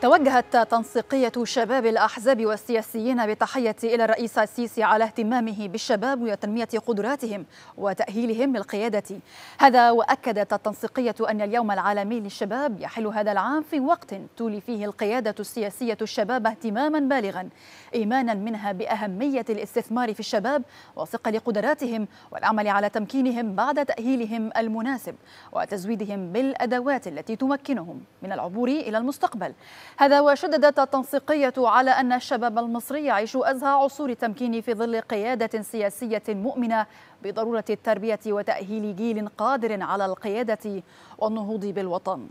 توجهت تنسيقية شباب الأحزاب والسياسيين بتحية إلى الرئيس السيسي على اهتمامه بالشباب وتنمية قدراتهم وتأهيلهم للقيادة هذا وأكدت التنسيقية أن اليوم العالمي للشباب يحل هذا العام في وقت تولي فيه القيادة السياسية الشباب اهتماما بالغا إيمانا منها بأهمية الاستثمار في الشباب وثقة لقدراتهم والعمل على تمكينهم بعد تأهيلهم المناسب وتزويدهم بالأدوات التي تمكنهم من العبور إلى المستقبل هذا وشددت التنسيقية على أن الشباب المصري يعيش أزهى عصور التمكين في ظل قيادة سياسية مؤمنة بضرورة التربية وتأهيل جيل قادر على القيادة والنهوض بالوطن